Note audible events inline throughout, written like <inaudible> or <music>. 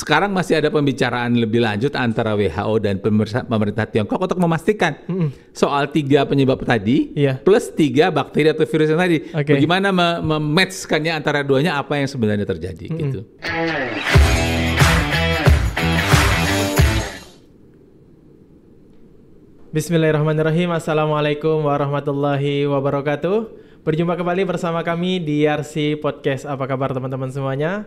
Sekarang masih ada pembicaraan lebih lanjut antara WHO dan pemerintah Tiongkok untuk memastikan hmm. soal tiga penyebab tadi yeah. plus tiga bakteri atau virus yang tadi. Okay. Bagaimana mematchkannya antara duanya apa yang sebenarnya terjadi hmm. gitu. Bismillahirrahmanirrahim. Assalamualaikum warahmatullahi wabarakatuh. Berjumpa kembali bersama kami di RC Podcast. Apa kabar teman-teman semuanya?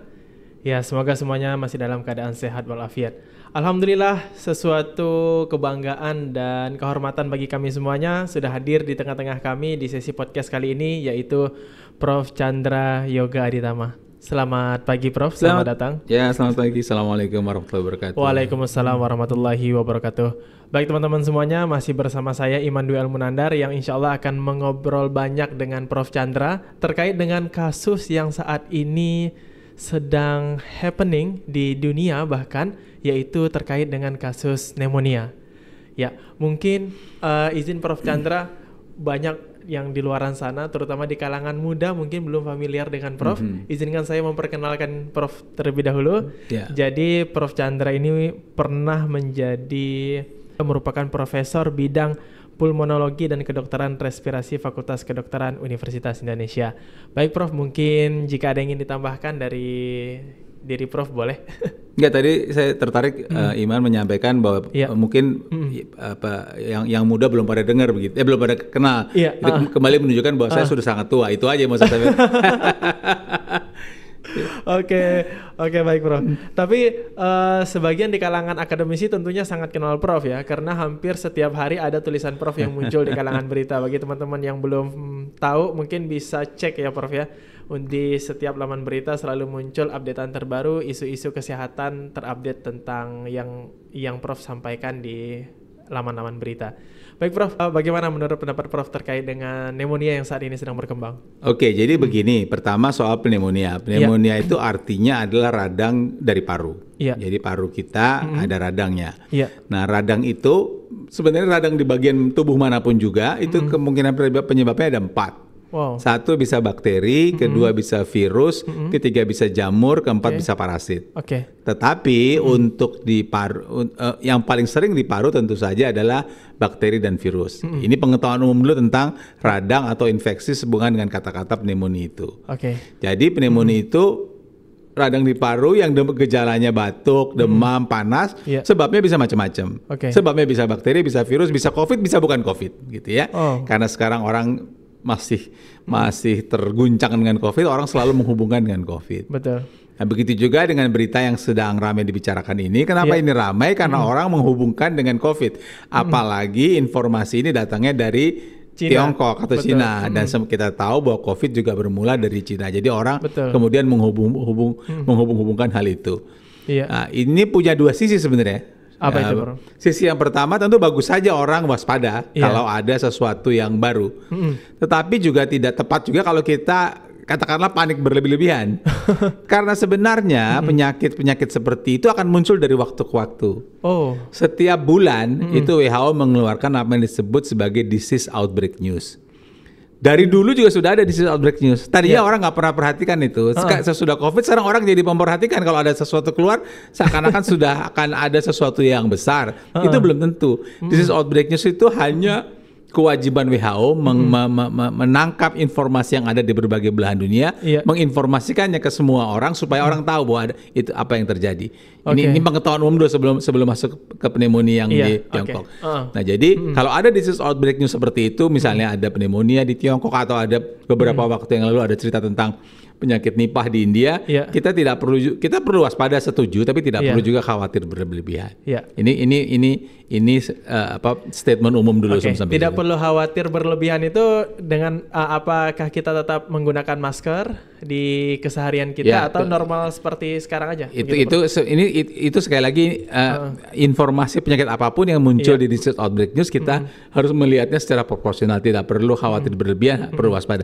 Ya, semoga semuanya masih dalam keadaan sehat walafiat. Alhamdulillah, sesuatu kebanggaan dan kehormatan bagi kami semuanya sudah hadir di tengah-tengah kami di sesi podcast kali ini, yaitu Prof. Chandra Yoga Aditama. Selamat pagi Prof, selamat, selamat datang. Ya, selamat pagi. Assalamualaikum warahmatullahi wabarakatuh. Waalaikumsalam warahmatullahi wabarakatuh. Baik teman-teman semuanya, masih bersama saya Iman Dwi Munandar yang insya Allah akan mengobrol banyak dengan Prof. Chandra terkait dengan kasus yang saat ini sedang happening di dunia bahkan yaitu terkait dengan kasus pneumonia. Ya, mungkin uh, izin Prof Chandra banyak yang di luaran sana terutama di kalangan muda mungkin belum familiar dengan Prof. Mm -hmm. Izinkan saya memperkenalkan Prof terlebih dahulu. Yeah. Jadi Prof Chandra ini pernah menjadi merupakan profesor bidang Pulmonologi dan Kedokteran Respirasi Fakultas Kedokteran Universitas Indonesia. Baik Prof, mungkin jika ada yang ingin ditambahkan dari diri Prof boleh? Enggak <laughs> tadi saya tertarik hmm. uh, Iman menyampaikan bahwa ya. mungkin hmm. apa yang yang muda belum pada dengar begitu, eh belum pada kenal. Ya. uh. kembali menunjukkan bahwa uh. saya ah. sudah sangat tua. Itu aja yang saya <laughs> Oke, oke baik Prof. Tapi uh, sebagian di kalangan akademisi tentunya sangat kenal Prof ya, karena hampir setiap hari ada tulisan Prof yang muncul di kalangan berita. Bagi teman-teman yang belum mm, tahu, mungkin bisa cek ya Prof ya. Di setiap laman berita selalu muncul updatean terbaru, isu-isu kesehatan terupdate tentang yang yang Prof sampaikan di laman-laman berita. Baik Prof, eh, bagaimana menurut pendapat Prof terkait dengan pneumonia yang saat ini sedang berkembang? Oke, jadi begini, pertama soal pneumonia. Iya. Pneumonia yeah. itu artinya adalah radang dari paru. Yeah. Jadi paru kita -hmm. ada radangnya. Yeah. Nah, radang itu sebenarnya radang di bagian tubuh manapun juga, itu -hmm. kemungkinan penyebabnya ada empat. Wow. Satu bisa bakteri, mm -hmm. kedua bisa virus, mm -hmm. ketiga bisa jamur, keempat okay. bisa parasit. Oke. Okay. Tetapi mm -hmm. untuk di paru uh, yang paling sering di paru tentu saja adalah bakteri dan virus. Mm -hmm. Ini pengetahuan umum dulu tentang radang atau infeksi sehubungan dengan kata-kata pneumonia itu. Oke. Okay. Jadi pneumonia mm -hmm. itu radang di paru yang gejalanya batuk, demam, hmm. panas, yeah. sebabnya bisa macam-macam. Okay. Sebabnya bisa bakteri, bisa virus, bisa COVID, bisa bukan COVID, gitu ya. Oh. Karena sekarang orang masih masih terguncang dengan COVID, orang selalu menghubungkan dengan COVID. Betul. Nah, begitu juga dengan berita yang sedang ramai dibicarakan ini. Kenapa yeah. ini ramai? Karena mm. orang menghubungkan dengan COVID. Apalagi informasi ini datangnya dari Cina. Tiongkok atau Betul. Cina mm. dan kita tahu bahwa COVID juga bermula dari Cina. Jadi orang Betul. kemudian menghubung-hubung mm. menghubung-hubungkan hal itu. Yeah. Nah, ini punya dua sisi sebenarnya. Apa ya, itu, Bro? Sisi yang pertama tentu bagus saja orang waspada yeah. kalau ada sesuatu yang baru. Mm-hmm. Tetapi juga tidak tepat juga kalau kita katakanlah panik berlebih-lebihan. <laughs> Karena sebenarnya mm-hmm. penyakit-penyakit seperti itu akan muncul dari waktu ke waktu. Oh. Setiap bulan mm-hmm. itu WHO mengeluarkan apa yang disebut sebagai disease outbreak news dari dulu juga sudah ada di sisi outbreak news. Tadinya yeah. orang nggak pernah perhatikan itu. Uh-uh. Sesudah COVID, sekarang orang jadi memperhatikan kalau ada sesuatu keluar, seakan-akan <laughs> sudah akan ada sesuatu yang besar. uh Itu belum tentu. Di sisi hmm. outbreak news itu hanya kewajiban WHO meng, hmm. menangkap informasi yang ada di berbagai belahan dunia, iya. menginformasikannya ke semua orang supaya hmm. orang tahu bahwa ada, itu apa yang terjadi. Okay. Ini, ini pengetahuan umum dulu sebelum sebelum masuk ke pneumonia yang yeah. di Tiongkok. Okay. Uh. Nah, jadi hmm. kalau ada disease outbreak news seperti itu, misalnya hmm. ada pneumonia di Tiongkok atau ada beberapa hmm. waktu yang lalu ada cerita tentang penyakit nipah di India, ya. kita tidak perlu kita perlu waspada setuju, tapi tidak ya. perlu juga khawatir berlebihan. Ya. Ini ini ini ini uh, apa statement umum dulu okay. sampai. Tidak perlu khawatir berlebihan itu dengan uh, apakah kita tetap menggunakan masker di keseharian kita ya, atau normal seperti sekarang aja? Itu gitu, itu ini itu, itu sekali lagi uh, uh. informasi penyakit apapun yang muncul yeah. di disease outbreak news kita mm -hmm. harus melihatnya secara proporsional, tidak perlu khawatir mm -hmm. berlebihan, mm -hmm. perlu waspada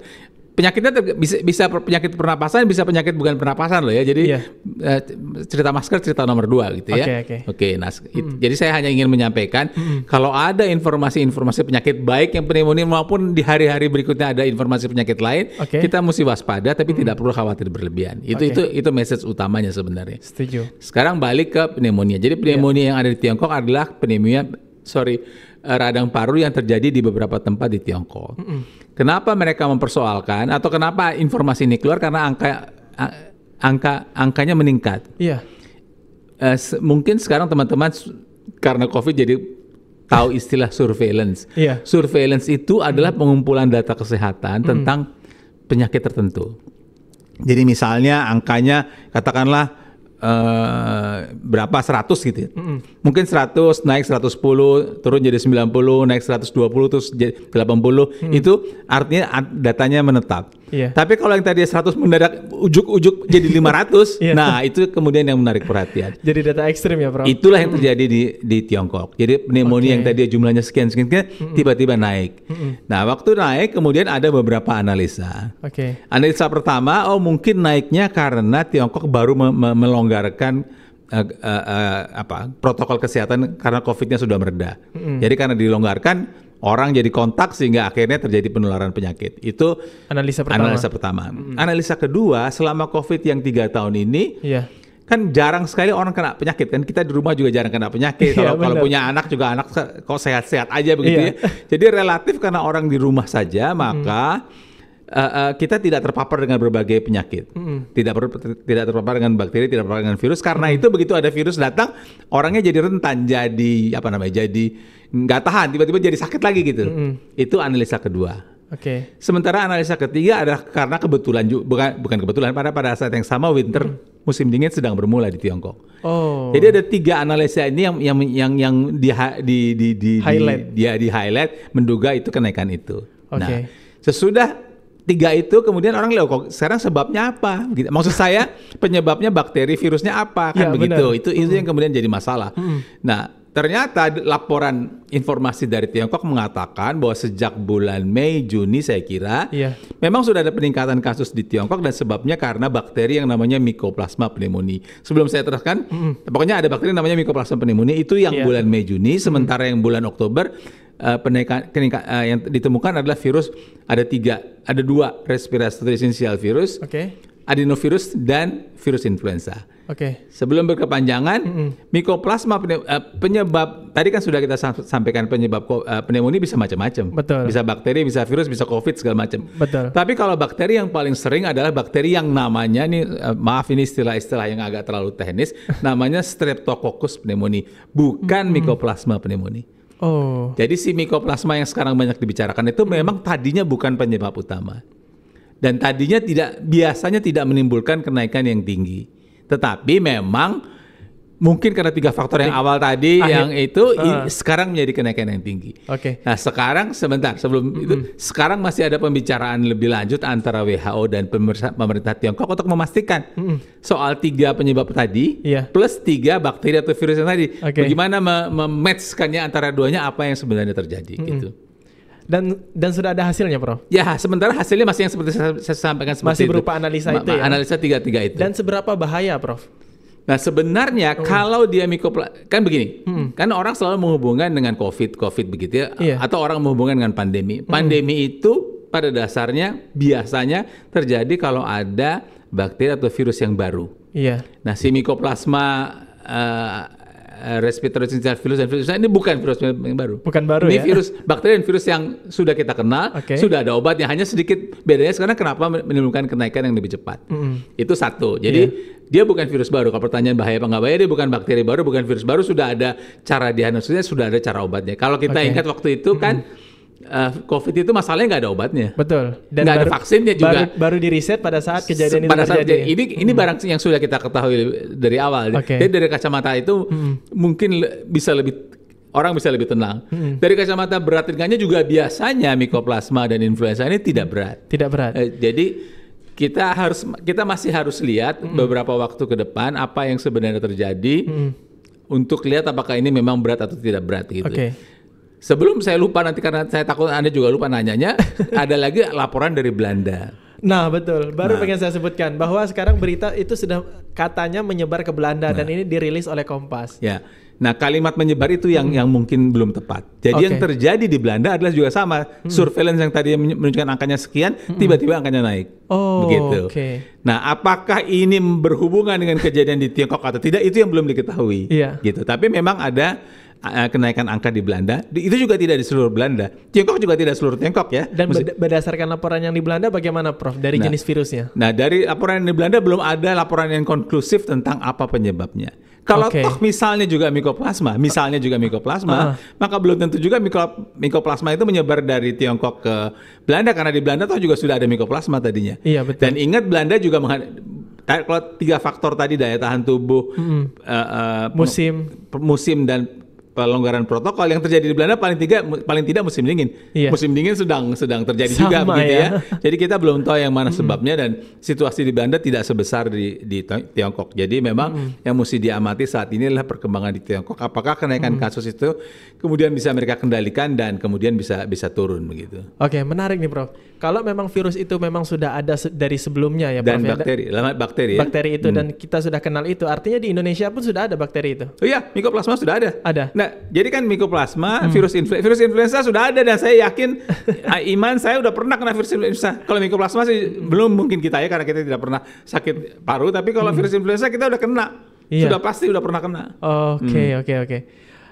penyakitnya bisa bisa penyakit pernapasan, bisa penyakit bukan pernapasan loh ya. Jadi yeah. Iya. uh, cerita masker cerita nomor dua gitu okay, ya. Oke. Okay. Oke. Okay, nah, mm. jadi saya hanya ingin menyampaikan mm. kalau ada informasi-informasi penyakit baik yang pneumonia maupun di hari-hari berikutnya ada informasi penyakit lain, okay. kita mesti waspada tapi mm. tidak perlu khawatir berlebihan. Itu okay. itu itu message utamanya sebenarnya. Setuju. Sekarang balik ke pneumonia. Jadi pneumonia yeah. yang ada di Tiongkok adalah pneumonia sorry Eh, radang paru yang terjadi di beberapa tempat di Tiongkok. Mm -mm. Kenapa mereka mempersoalkan atau kenapa informasi ini keluar karena angka angka angkanya meningkat. Iya. Uh, mungkin sekarang teman-teman karena Covid jadi tahu istilah surveillance. Iya. Surveillance itu adalah pengumpulan data kesehatan mm. tentang penyakit tertentu. Jadi misalnya angkanya katakanlah uh, berapa 100 gitu ya. Mm -hmm. Mungkin 100 naik 110, turun jadi 90, naik 120 terus jadi 80. Mm. -hmm. Itu artinya datanya menetap. Iya. Tapi kalau yang tadi 100 mendadak ujuk-ujuk jadi 500, <laughs> yeah. nah itu kemudian yang menarik perhatian. jadi data ekstrim ya, Prof. Itulah yang terjadi di di Tiongkok. Jadi pneumonia okay. yang tadi jumlahnya sekian sekian, sekian mm -mm. tiba-tiba naik. Mm nah, waktu naik kemudian ada beberapa analisa. Oke. Okay. Analisa pertama, oh mungkin naiknya karena Tiongkok baru me me melonggarkan Uh, uh, uh, apa protokol kesehatan karena COVID-nya sudah mereda. Mm -hmm. Jadi karena dilonggarkan orang jadi kontak sehingga akhirnya terjadi penularan penyakit. Itu analisa pertama. Analisa pertama. Hmm. Analisa kedua, selama COVID yang tiga tahun ini, yeah. kan jarang sekali orang kena penyakit kan. Kita di rumah juga jarang kena penyakit. <laughs> Iya, kalau punya anak juga anak kok sehat-sehat aja begitu yeah. ya. Jadi relatif karena orang di rumah saja maka hmm uh, uh, kita tidak terpapar dengan berbagai penyakit, mm. tidak ber, tidak terpapar dengan bakteri, tidak terpapar dengan virus. Karena mm. itu begitu ada virus datang, orangnya jadi rentan, jadi apa namanya, jadi nggak tahan, tiba-tiba jadi sakit lagi gitu. Mm. Itu analisa kedua. Oke. Okay. Sementara analisa ketiga adalah karena kebetulan juga bukan bukan kebetulan pada pada saat yang sama winter mm. musim dingin sedang bermula di Tiongkok. Oh. Jadi ada tiga analisa ini yang yang yang yang di di di, di highlight. Di, dia di highlight menduga itu kenaikan itu. Okay. Nah, sesudah tiga itu kemudian orang lihat kok sekarang sebabnya apa gitu. maksud saya penyebabnya bakteri virusnya apa kan ya, begitu benar. itu itu yang kemudian jadi masalah hmm. nah ternyata laporan informasi dari Tiongkok mengatakan bahwa sejak bulan Mei Juni saya kira ya. memang sudah ada peningkatan kasus di Tiongkok dan sebabnya karena bakteri yang namanya Mycoplasma pneumoniae. Sebelum saya teruskan, hmm. pokoknya ada bakteri namanya Mycoplasma pneumoniae itu yang ya. bulan Mei Juni sementara hmm. yang bulan Oktober uh, eh, penaikan uh, eh, yang ditemukan adalah virus ada tiga, ada dua respiratory syncytial virus, okay. adenovirus dan virus influenza. Oke. Okay. Sebelum berkepanjangan, mm -hmm. mikoplasma eh, penyebab, tadi kan sudah kita sampaikan penyebab pneumonia bisa macam-macam. Betul. Bisa bakteri, bisa virus, bisa covid segala macam. Betul. Tapi kalau bakteri yang paling sering adalah bakteri yang namanya ini maaf ini istilah-istilah yang agak terlalu teknis, namanya Streptococcus pneumoniae, bukan mm -hmm. mikoplasma pneumonia. Oh. Jadi si mikoplasma yang sekarang banyak dibicarakan itu memang tadinya bukan penyebab utama. Dan tadinya tidak biasanya tidak menimbulkan kenaikan yang tinggi. Tetapi memang mungkin karena tiga faktor yang awal tadi Akhir. Ya. yang itu uh. sekarang menjadi kenaikan yang tinggi. Oke. Okay. Nah, sekarang sebentar sebelum mm -hmm. itu sekarang masih ada pembicaraan lebih lanjut antara WHO dan pemerintah Tiongkok untuk memastikan mm -hmm. soal tiga penyebab tadi yeah. plus tiga bakteri atau virus yang tadi. Okay. Bagaimana mematchkannya antara duanya apa yang sebenarnya terjadi mm -hmm. gitu dan dan sudah ada hasilnya, Prof. Ya, sementara hasilnya masih yang seperti saya, saya sampaikan masih berupa itu. analisa Ma, itu ya. Analisa tiga-tiga itu. Dan seberapa bahaya, Prof? Nah sebenarnya oh. kalau dia mikroplastik kan begini, hmm. kan orang selalu menghubungkan dengan COVID, COVID begitu ya, yeah. atau orang menghubungkan dengan pandemi. Hmm. Pandemi hmm. itu pada dasarnya biasanya terjadi kalau ada bakteri atau virus yang baru. Iya. Nah si mikoplasma uh, eh, Eh, respiratory syncytial virus dan virus nah, ini bukan virus yang baru. Bukan baru ini ya. Ini virus bakteri dan virus yang sudah kita kenal, okay. sudah ada obatnya. Hanya sedikit bedanya sekarang kenapa menimbulkan kenaikan yang lebih cepat. Mm -hmm. Itu satu. Jadi yeah. dia bukan virus baru. Kalau pertanyaan bahaya apa nggak bahaya, dia bukan bakteri baru, bukan virus baru. Sudah ada cara diagnosisnya, sudah ada cara obatnya. Kalau kita okay. ingat waktu itu mm kan uh, COVID itu masalahnya nggak ada obatnya. Betul. Dan nggak ada vaksinnya juga. Baru, baru di riset pada saat kejadian ini pada saat terjadi. Ini ini hmm. barang yang sudah kita ketahui dari awal. Okay. Jadi dari kacamata itu hmm. mungkin le bisa lebih orang bisa lebih tenang. Hmm. Dari kacamata berat ringannya juga biasanya mikoplasma dan influenza ini tidak berat. Tidak berat. Eh, jadi kita harus kita masih harus lihat hmm. beberapa waktu ke depan apa yang sebenarnya terjadi. Hmm. Untuk lihat apakah ini memang berat atau tidak berat gitu. Okay Sebelum saya lupa nanti karena saya takut Anda juga lupa nanyanya, <laughs> ada lagi laporan dari Belanda. Nah, betul. Baru nah. pengen saya sebutkan bahwa sekarang berita itu sudah katanya menyebar ke Belanda nah. dan ini dirilis oleh Kompas. Ya. Nah, kalimat menyebar itu yang hmm. yang mungkin belum tepat. Jadi okay. yang terjadi di Belanda adalah juga sama. Hmm. Surveillance yang tadi menunjukkan angkanya sekian, tiba hmm. tiba-tiba angkanya naik. Oh, begitu. Okay. Nah, apakah ini berhubungan dengan kejadian di Tiongkok atau tidak itu yang belum diketahui. Yeah. Gitu. Tapi memang ada Eh, kenaikan angka di Belanda. Itu juga tidak di seluruh Belanda. Tiongkok juga tidak seluruh Tiongkok ya. Dan Maksud... berdasarkan laporan yang di Belanda bagaimana Prof dari nah, jenis virusnya? Nah, dari laporan yang di Belanda belum ada laporan yang konklusif tentang apa penyebabnya. Kalau okay. toh misalnya juga mikoplasma, misalnya juga mikoplasma, uh. maka belum tentu juga mikoplasma itu menyebar dari Tiongkok ke Belanda karena di Belanda toh juga sudah ada mikoplasma tadinya. Iya betul. Dan ingat Belanda juga kalau tiga faktor tadi daya tahan tubuh, -hmm. uh, uh, musim, musim dan pelonggaran protokol yang terjadi di Belanda paling tiga paling tidak musim dingin. yeah. Musim dingin sedang sedang terjadi Sama juga begitu ya. ya. Jadi kita belum tahu yang mana hmm. sebabnya dan situasi di Belanda tidak sebesar di di Tiongkok. Jadi memang mm. yang mesti diamati saat ini adalah perkembangan di Tiongkok. Apakah kenaikan mm. kasus itu kemudian bisa mereka kendalikan dan kemudian bisa bisa turun begitu. Oke, menarik nih, Prof. Kalau memang virus itu memang sudah ada dari sebelumnya ya dan Prof. Ya, bakteri, lama bakteri ya. Bakteri itu hmm. dan kita sudah kenal itu. Artinya di Indonesia pun sudah ada bakteri itu. Oh iya, mikoplasma sudah ada. Ada. Nah, jadi kan mikoplasma, hmm. virus influenza, virus influenza sudah ada dan saya yakin <laughs> ah, iman saya udah pernah kena virus influenza. Kalau mikoplasma sih belum mungkin kita ya karena kita tidak pernah sakit paru, tapi kalau hmm. virus influenza kita udah kena. Iya. Sudah pasti udah pernah kena. Oke, hmm. oke, oke.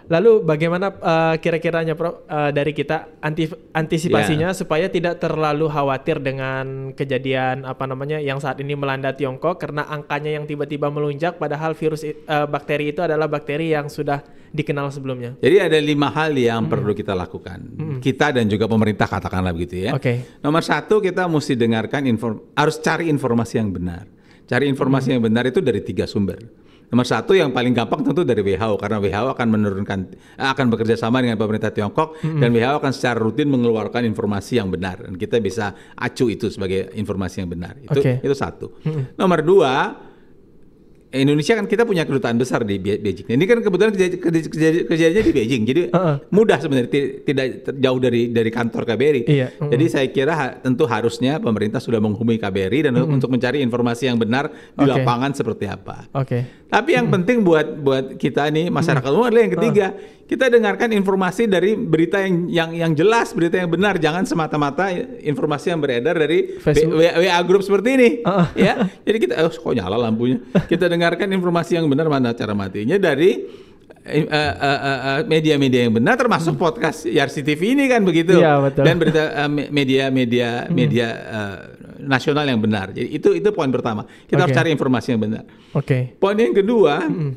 Lalu bagaimana uh, kira-kiranya Prof uh, dari kita anti antisipasinya yeah. supaya tidak terlalu khawatir dengan kejadian apa namanya yang saat ini melanda Tiongkok karena angkanya yang tiba-tiba melunjak padahal virus uh, bakteri itu adalah bakteri yang sudah dikenal sebelumnya. Jadi ada lima hal yang hmm. perlu kita lakukan. Hmm. Kita dan juga pemerintah katakanlah begitu ya. Oke. Okay. Nomor satu kita mesti dengarkan inform harus cari informasi yang benar. Cari informasi hmm. yang benar itu dari tiga sumber. Nomor satu yang paling gampang tentu dari WHO karena WHO akan menurunkan akan bekerja sama dengan pemerintah Tiongkok mm -hmm. dan WHO akan secara rutin mengeluarkan informasi yang benar dan kita bisa acu itu sebagai informasi yang benar. Itu okay. itu satu. Mm -hmm. Nomor dua Indonesia kan kita punya kedutaan besar di Beijing. Ini kan kebetulan kejadiannya kejadian, di Beijing, jadi uh -uh. mudah sebenarnya tidak jauh dari dari kantor KBRI. Iya. Uh Jadi saya kira ha, tentu harusnya pemerintah sudah menghubungi KBRI dan uh untuk mencari informasi yang benar di okay. lapangan seperti apa. Oke. Okay. Tapi yang hmm. penting buat buat kita nih masyarakat umum adalah yang ketiga, ah. kita dengarkan informasi dari berita yang yang yang jelas, berita yang benar, jangan semata-mata informasi yang beredar dari WA grup seperti ini. Uh. Ya. Jadi kita oh, kok nyala lampunya. Kita dengarkan informasi yang benar mana cara matinya dari eh, eh, eh, media-media uh, uh, uh, yang benar termasuk hmm. podcast Yarsi TV ini kan begitu. Ya, Dan berita media-media uh, media, media, hmm. media nasional yang benar. Jadi itu itu poin pertama. Kita okay. harus cari informasi yang benar. Oke. Okay. Poin yang kedua, mm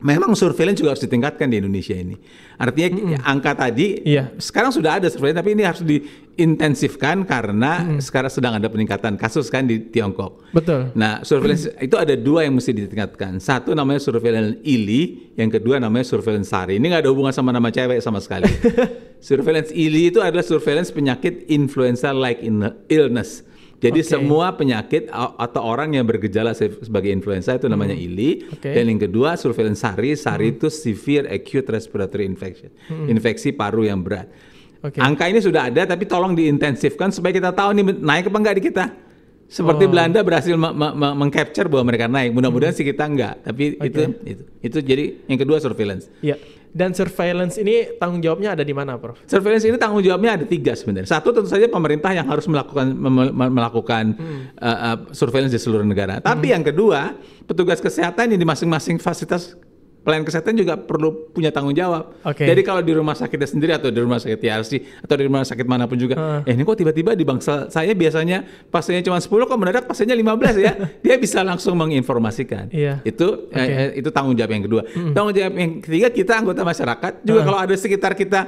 memang surveillance juga harus ditingkatkan di Indonesia ini. Artinya mm angka tadi yeah. sekarang sudah ada surveillance tapi ini harus diintensifkan karena mm sekarang sedang ada peningkatan kasus kan di Tiongkok. Betul. Nah, surveillance mm itu ada dua yang mesti ditingkatkan. Satu namanya surveillance ili, yang kedua namanya surveillance sari. Ini nggak ada hubungan sama nama cewek sama sekali. <laughs> surveillance ili itu adalah surveillance penyakit influenza like illness. Jadi okay. semua penyakit atau orang yang bergejala sebagai influenza itu namanya hmm. ILI. Okay. Dan yang kedua surveillance SARI, SARI hmm. itu severe acute respiratory infection, hmm. infeksi paru yang berat. Okay. Angka ini sudah ada tapi tolong diintensifkan supaya kita tahu ini naik apa enggak di kita. Seperti oh. Belanda berhasil mengcapture bahwa mereka naik. Mudah-mudahan hmm. sih kita enggak. Tapi okay. itu itu itu jadi yang kedua surveillance. Yeah. Dan surveillance ini tanggung jawabnya ada di mana, Prof? Surveillance ini tanggung jawabnya ada tiga sebenarnya. Satu tentu saja pemerintah yang harus melakukan melakukan hmm. uh, uh, surveillance di seluruh negara. Tapi hmm. yang kedua, petugas kesehatan yang di masing-masing fasilitas pelayan kesehatan juga perlu punya tanggung jawab. Okay. Jadi kalau di rumah sakitnya sendiri atau di rumah sakit TRC atau di rumah sakit manapun juga, uh. eh ini kok tiba-tiba di bangsa saya biasanya pasiennya cuma 10 kok mendadak pasiennya 15 ya. <laughs> Dia bisa langsung menginformasikan. Yeah. Itu eh, okay. eh, itu tanggung jawab yang kedua. Mm. Tanggung jawab yang ketiga kita anggota masyarakat juga uh. kalau ada sekitar kita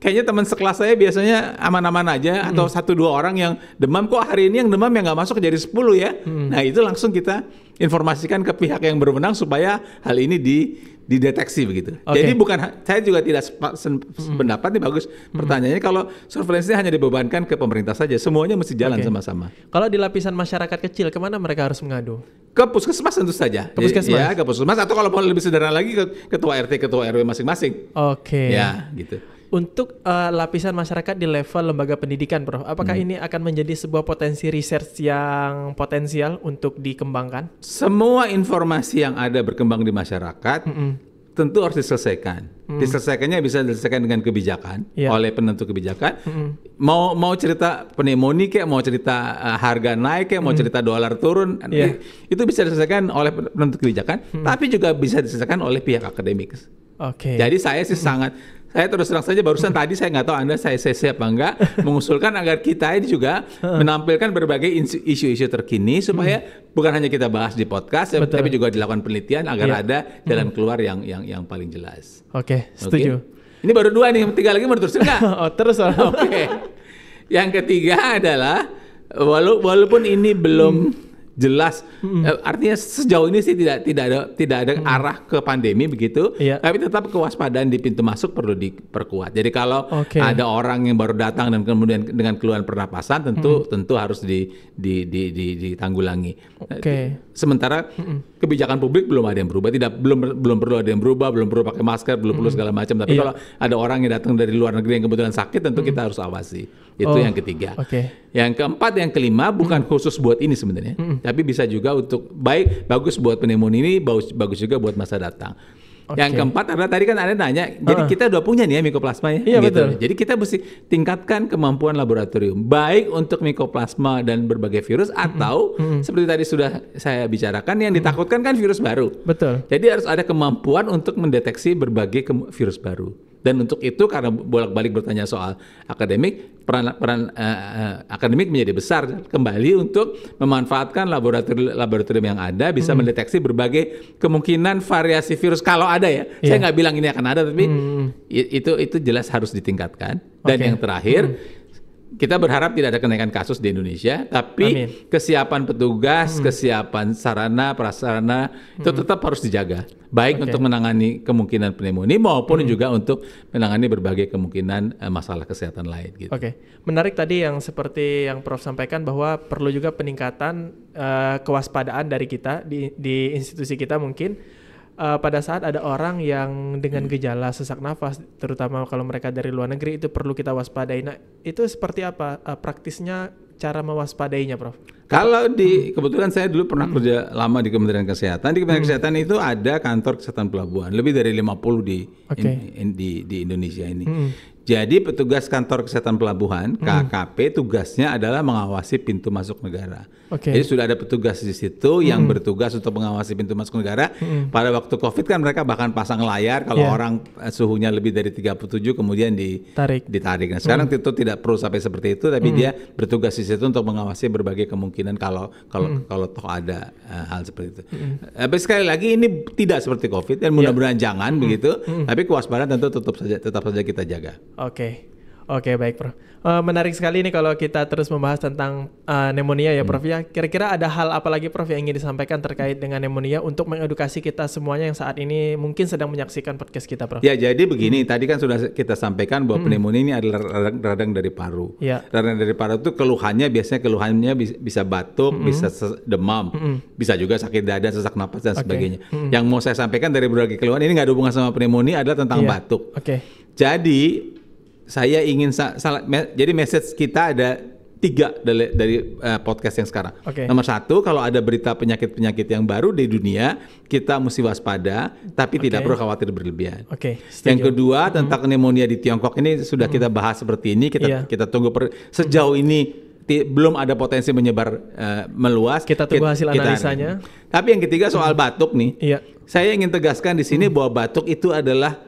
kayaknya teman sekelas saya biasanya aman-aman aja mm. atau satu dua orang yang demam kok hari ini yang demam yang nggak masuk jadi 10 ya. Mm. Nah, itu langsung kita informasikan ke pihak yang berwenang supaya hal ini di dideteksi begitu. Okay. Jadi bukan saya juga tidak hmm. pendapat ini nih bagus hmm. pertanyaannya kalau surveillance hanya dibebankan ke pemerintah saja, semuanya mesti jalan sama-sama. Okay. Kalau di lapisan masyarakat kecil kemana mereka harus mengadu? Ke puskesmas tentu saja. Ke puskesmas. Ya, ke puskesmas atau kalau mau lebih sederhana lagi ke ketua RT, ketua RW masing-masing. Oke. Okay. Ya, gitu untuk uh, lapisan masyarakat di level lembaga pendidikan, Prof. Apakah hmm. ini akan menjadi sebuah potensi research yang potensial untuk dikembangkan? Semua informasi yang ada berkembang di masyarakat mm -mm. tentu harus diselesaikan. Mm. Diselesaikannya bisa diselesaikan dengan kebijakan yeah. oleh penentu kebijakan. Mm -mm. Mau mau cerita pneumonia kayak mau cerita uh, harga naik kayak mm. mau cerita dolar turun yeah. itu bisa diselesaikan oleh penentu kebijakan, mm. tapi juga bisa diselesaikan oleh pihak akademik. Oke. Okay. Jadi saya sih mm. sangat saya terus terang saja barusan tadi saya nggak tahu anda saya siap apa enggak <laughs> mengusulkan agar kita ini juga menampilkan berbagai isu-isu terkini supaya hmm. bukan hanya kita bahas di podcast Betul. tapi juga dilakukan penelitian agar yeah. ada jalan hmm. keluar yang yang yang paling jelas. Oke, okay, setuju. Okay? Ini baru dua nih, tiga lagi menurut terus enggak? <laughs> oh, terus. Oke. Okay. Yang ketiga adalah walaupun ini belum hmm jelas. mm Artinya sejauh ini sih tidak tidak ada tidak ada mm arah ke pandemi begitu. Yeah. Tapi tetap kewaspadaan di pintu masuk perlu diperkuat. Jadi kalau okay. ada orang yang baru datang dan kemudian dengan keluhan pernapasan tentu mm tentu harus di, di, di, di, ditanggulangi. Okay. Eh, sementara mm kebijakan publik belum ada yang berubah. Tidak belum belum perlu ada yang berubah. Belum perlu pakai masker. Belum mm perlu segala macam. Tapi yeah. kalau ada orang yang datang dari luar negeri yang kebetulan sakit tentu mm kita harus awasi. Itu oh. yang ketiga. Okay. Yang keempat yang kelima bukan mm khusus buat ini sebenarnya. mm tapi bisa juga untuk baik bagus buat pneumonia ini, bagus bagus juga buat masa datang. Okay. Yang keempat adalah tadi kan ada nanya, uh. jadi kita udah punya nih ya mikoplasma ya. Iya gitu. betul. Jadi kita mesti tingkatkan kemampuan laboratorium, baik untuk mikoplasma dan berbagai virus atau mm-hmm. seperti tadi sudah saya bicarakan yang ditakutkan kan virus baru. Betul. Jadi harus ada kemampuan untuk mendeteksi berbagai virus baru. Dan untuk itu karena bolak-balik bertanya soal akademik, peran, peran uh, uh, akademik menjadi besar kembali untuk memanfaatkan laboratorium laboratorium yang ada bisa hmm. mendeteksi berbagai kemungkinan variasi virus kalau ada ya. Yeah. Saya nggak bilang ini akan ada tapi hmm. itu itu jelas harus ditingkatkan. Dan okay. yang terakhir hmm kita berharap tidak ada kenaikan kasus di Indonesia, tapi Amin. kesiapan petugas, hmm. kesiapan sarana prasarana hmm. itu tetap harus dijaga, baik okay. untuk menangani kemungkinan pneumonia maupun hmm. juga untuk menangani berbagai kemungkinan uh, masalah kesehatan lain. Gitu. Oke, okay. menarik tadi yang seperti yang Prof sampaikan bahwa perlu juga peningkatan uh, kewaspadaan dari kita di, di institusi kita mungkin uh, pada saat ada orang yang dengan hmm. gejala sesak nafas, terutama kalau mereka dari luar negeri itu perlu kita waspadai. Nah, itu seperti apa uh, praktisnya cara mewaspadainya, Prof? Kalau di kebetulan saya dulu pernah kerja lama di Kementerian Kesehatan. Di Kementerian hmm. Kesehatan itu ada kantor kesehatan pelabuhan, lebih dari 50 di okay. in, in, di di Indonesia ini. Hmm. Jadi petugas kantor kesehatan pelabuhan hmm. KKP tugasnya adalah mengawasi pintu masuk negara. Okay. Jadi sudah ada petugas di situ hmm. yang bertugas untuk mengawasi pintu masuk negara. Hmm. Pada waktu Covid kan mereka bahkan pasang layar kalau yeah. orang eh, suhunya lebih dari 37 kemudian ditarik. Ditarik. Nah, sekarang tentu hmm. itu tidak perlu sampai seperti itu tapi hmm. dia bertugas di situ untuk mengawasi berbagai kemungkinan kalau kalau kalau toh ada uh, hal seperti itu. Eh, tapi sekali lagi ini tidak seperti Covid dan iya. mudah-mudahan yeah. jangan begitu. Tapi kewaspadaan tentu tetap saja tetap saja kita jaga. Oke. Oke, baik, Prof. Uh, eh, menarik sekali ini kalau kita terus membahas tentang uh, pneumonia ya, Prof. Hmm. Ya, kira-kira ada hal apa lagi, Prof, yang ingin disampaikan terkait dengan pneumonia untuk mengedukasi kita semuanya yang saat ini mungkin sedang menyaksikan podcast kita, Prof. Ya, jadi begini, hmm. tadi kan sudah kita sampaikan bahwa hmm. pneumonia ini adalah radang, radang dari paru. Ya. Radang dari paru itu keluhannya biasanya keluhannya bisa, batuk, hmm. bisa demam, hmm. bisa juga sakit dada, sesak napas dan okay. sebagainya. Hmm. Yang mau saya sampaikan dari berbagai keluhan ini nggak ada hubungan sama pneumonia adalah tentang ya. batuk. Oke. Okay. Jadi saya ingin salah, me jadi message kita ada tiga dari, dari uh, eh, podcast yang sekarang. Okay. Nomor satu, kalau ada berita penyakit-penyakit yang baru di dunia, kita mesti waspada, tapi okay. tidak perlu khawatir berlebihan. Oke. Okay. Yang kedua mm-hmm. tentang pneumonia di Tiongkok ini sudah mm-hmm. kita bahas seperti ini. Kita yeah. kita tunggu per, sejauh mm-hmm. ini belum ada potensi menyebar uh, meluas. Kita tunggu hasil kita, analisanya. Kita, tapi yang ketiga soal mm-hmm. batuk nih. Iya. Saya ingin tegaskan di sini hmm bahwa batuk itu adalah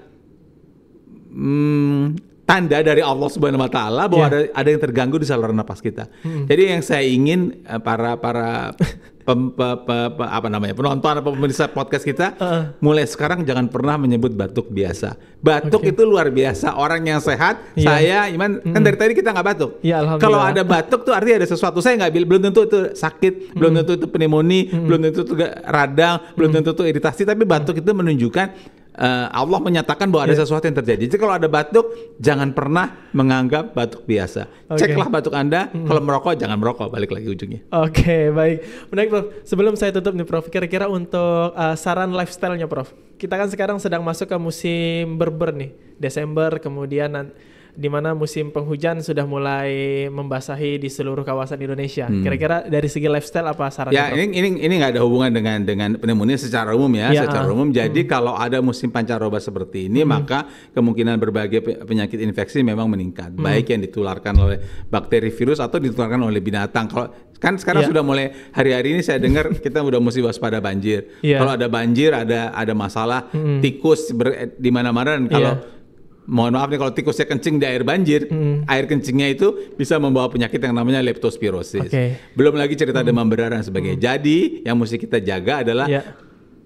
hmm, tanda dari Allah Subhanahu wa taala bahwa yeah. ada ada yang terganggu di saluran nafas kita. Hmm. Jadi yang saya ingin eh, para para <laughs> pem, pe, pe, pe, apa namanya? penonton atau pemirsa podcast kita uh. mulai sekarang jangan pernah menyebut batuk biasa. Batuk okay. itu luar biasa. Orang yang sehat, yeah. saya Iman mm. kan hmm. dari tadi kita nggak batuk. Yeah, iya, Kalau ada batuk tuh artinya ada sesuatu. Saya nggak belum tentu itu sakit, mm. belum tentu itu pneumonia, mm. belum tentu itu radang, belum hmm. tentu itu iritasi, tapi batuk hmm. itu menunjukkan Eh, Allah menyatakan bahwa ada iya. sesuatu yang terjadi. Jadi kalau ada batuk, jangan pernah menganggap batuk biasa. Okay. Ceklah batuk Anda. Hmm. Kalau merokok, jangan merokok. Balik lagi ujungnya. Oke, okay, baik. Menarik, Prof. Sebelum saya tutup nih, Prof. Kira-kira untuk uh, saran lifestyle-nya, Prof. Kita kan sekarang sedang masuk ke musim berber nih. Desember, kemudian nanti di mana musim penghujan sudah mulai membasahi di seluruh kawasan Indonesia. kira hmm. Kira-kira dari segi lifestyle apa saran? Ya, ini ini ini nggak ada hubungan dengan dengan pneumonia secara umum ya, ya secara uh. umum. Hmm. Jadi hmm. kalau ada musim pancaroba seperti ini, hmm. maka kemungkinan berbagai penyakit infeksi memang meningkat, hmm. baik yang ditularkan oleh bakteri virus atau ditularkan oleh binatang. Kalau kan sekarang yeah. sudah mulai hari-hari ini saya dengar <laughs> kita sudah mesti waspada banjir. Yeah. Kalau ada banjir ada ada masalah mm. tikus di mana-mana dan kalau yeah mohon maaf nih kalau tikusnya kencing di air banjir, hmm. air kencingnya itu bisa membawa penyakit yang namanya leptospirosis. Okay. Belum lagi cerita hmm. demam berdarah dan sebagainya. Hmm. Jadi yang mesti kita jaga adalah yeah.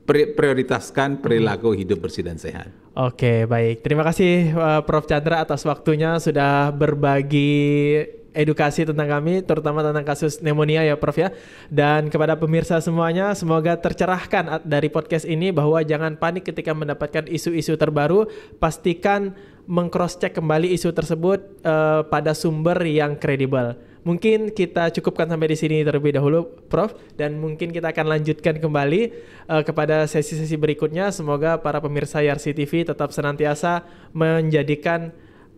prioritaskan perilaku hmm. hidup bersih dan sehat. Oke, okay, baik. Terima kasih uh, Prof Chandra atas waktunya sudah berbagi edukasi tentang kami, terutama tentang kasus pneumonia ya Prof ya. Dan kepada pemirsa semuanya, semoga tercerahkan dari podcast ini bahwa jangan panik ketika mendapatkan isu-isu terbaru, pastikan mengcrosscheck kembali isu tersebut uh, pada sumber yang kredibel. Mungkin kita cukupkan sampai di sini terlebih dahulu, Prof. Dan mungkin kita akan lanjutkan kembali uh, kepada sesi-sesi berikutnya. Semoga para pemirsa Yarsi TV tetap senantiasa menjadikan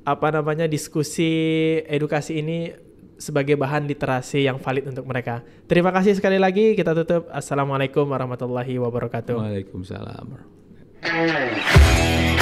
apa namanya diskusi edukasi ini sebagai bahan literasi yang valid untuk mereka. Terima kasih sekali lagi. Kita tutup. Assalamualaikum warahmatullahi wabarakatuh. Waalaikumsalam.